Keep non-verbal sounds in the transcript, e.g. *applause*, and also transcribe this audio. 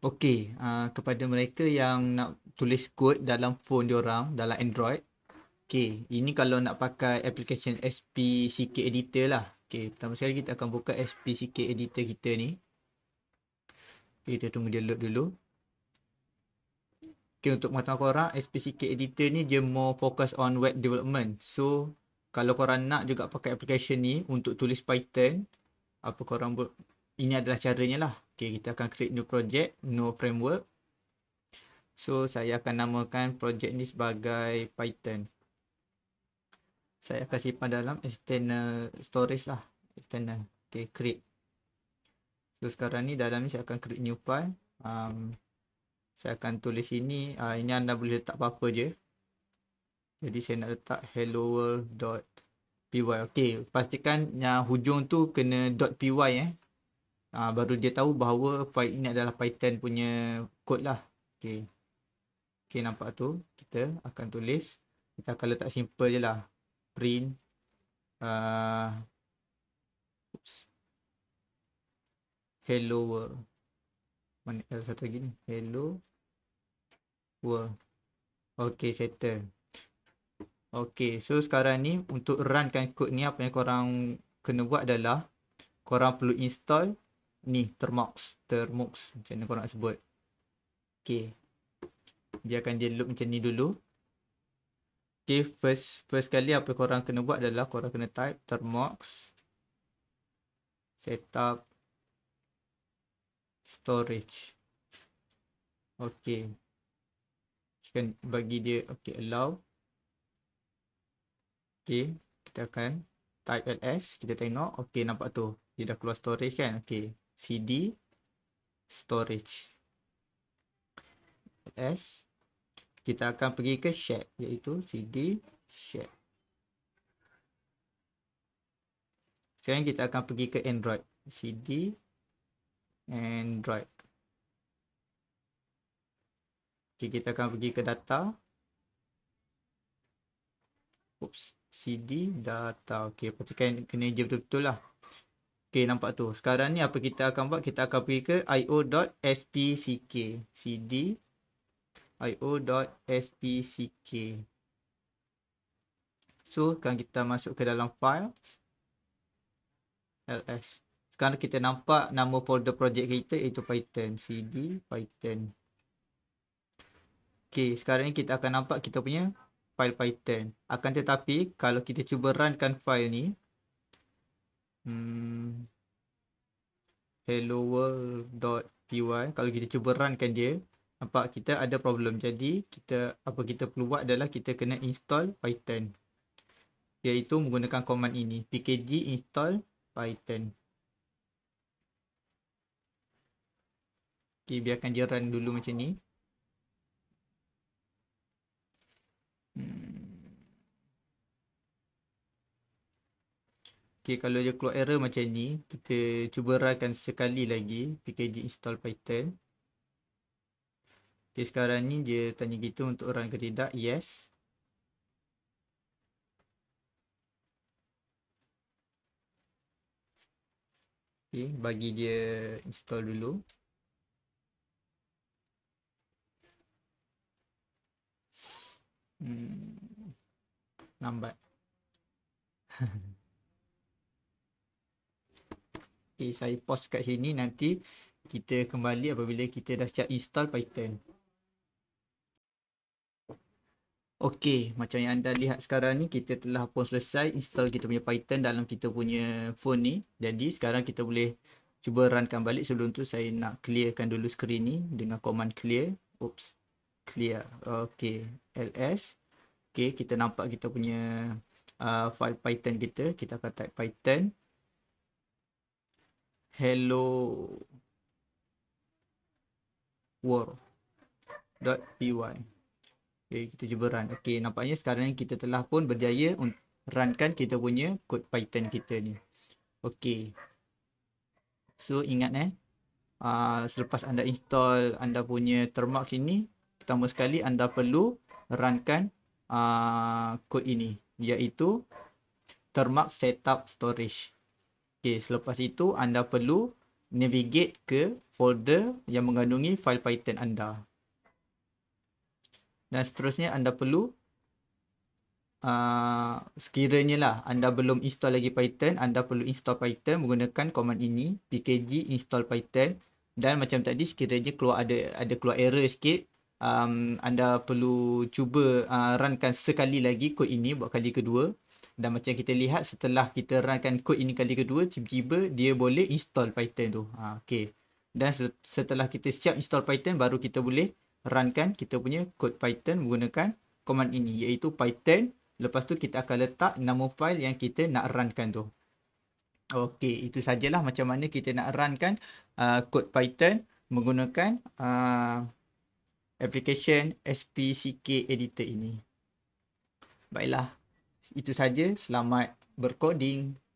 Okey, uh, kepada mereka yang nak tulis kod dalam phone orang, dalam Android. okey. ini kalau nak pakai application SPCK Editor lah. Okey, pertama sekali kita akan buka SPCK Editor kita ni. Okay, kita tunggu dia load dulu. Okey, untuk mata korang, SPCK Editor ni dia more focus on web development. So, kalau korang nak juga pakai application ni untuk tulis Python, apa korang buat? Ini adalah caranya lah. Okay, kita akan create new project, new framework. So, saya akan namakan project ni sebagai Python. Saya akan simpan dalam external storage lah. External. Okay, create. So, sekarang ni dalam ni saya akan create new file. Um, saya akan tulis ini. Uh, ini anda boleh letak apa-apa je. Jadi, saya nak letak hello world.py. Okay, pastikan yang hujung tu kena .py eh uh, baru dia tahu bahawa file ini adalah Python punya kod lah. Okay. Okay nampak tu. Kita akan tulis. Kita akan letak simple je lah. Print. Uh, oops. Hello world. Mana ada satu lagi ni. Hello world. Okay settle. Okay so sekarang ni untuk runkan kod ni apa yang korang kena buat adalah korang perlu install ni termux termux macam mana korang nak sebut okay biarkan dia look macam ni dulu okay first first kali apa korang kena buat adalah korang kena type termux setup storage okay kita bagi dia okay allow okay kita akan type ls kita tengok okay nampak tu dia dah keluar storage kan okay CD storage. S kita akan pergi ke shared iaitu CD shared. Sekarang kita akan pergi ke Android CD Android. Okay, kita akan pergi ke data. Oops, CD data. Okey, patutkan kena je betul-betul lah. Okay, nampak tu. Sekarang ni apa kita akan buat? Kita akan pergi ke io.spck. cd io.spck. So, kan kita masuk ke dalam file. ls. Sekarang kita nampak nama folder projek kita iaitu Python. cd Python. Okay, sekarang ni kita akan nampak kita punya file Python. Akan tetapi, kalau kita cuba runkan file ni, Hmm. hello World. Py. kalau kita cuba kan dia nampak kita ada problem jadi kita apa kita perlu buat adalah kita kena install python iaitu menggunakan command ini pkg install python okay, biarkan dia run dulu macam ni Okay, kalau dia keluar error macam ni, kita cuba rakan sekali lagi PKG install Python. Okay, sekarang ni dia tanya kita untuk run ke tidak. Yes. Okay, bagi dia install dulu. Hmm, lambat. *laughs* Okay, eh, saya pause kat sini nanti kita kembali apabila kita dah siap install Python. Okey, macam yang anda lihat sekarang ni kita telah pun selesai install kita punya Python dalam kita punya phone ni. Jadi sekarang kita boleh cuba runkan balik sebelum tu saya nak clearkan dulu skrin ni dengan command clear. Oops. Clear. Okey, ls. Okey, kita nampak kita punya uh, file Python kita. Kita akan type Python hello world.py okay, kita cuba run okay, nampaknya sekarang ni kita telah pun berjaya runkan kita punya kod python kita ni okay. so ingat eh uh, selepas anda install anda punya termark ini pertama sekali anda perlu runkan uh, ah, kod ini iaitu termark setup storage Okey, selepas itu anda perlu navigate ke folder yang mengandungi fail Python anda. Dan seterusnya anda perlu uh, sekiranya lah anda belum install lagi Python, anda perlu install Python menggunakan command ini, pkg install python dan macam tadi sekiranya keluar ada ada keluar error sikit, um, anda perlu cuba uh, runkan sekali lagi kod ini buat kali kedua dan macam kita lihat setelah kita runkan kod ini kali kedua tiba-tiba dia boleh install python tu ha, okay. dan setelah kita siap install python baru kita boleh runkan kita punya kod python menggunakan command ini iaitu python lepas tu kita akan letak nama file yang kita nak runkan tu Okey, itu sajalah macam mana kita nak runkan uh, kod python menggunakan uh, application SPCK editor ini. Baiklah, itu saja. Selamat berkoding.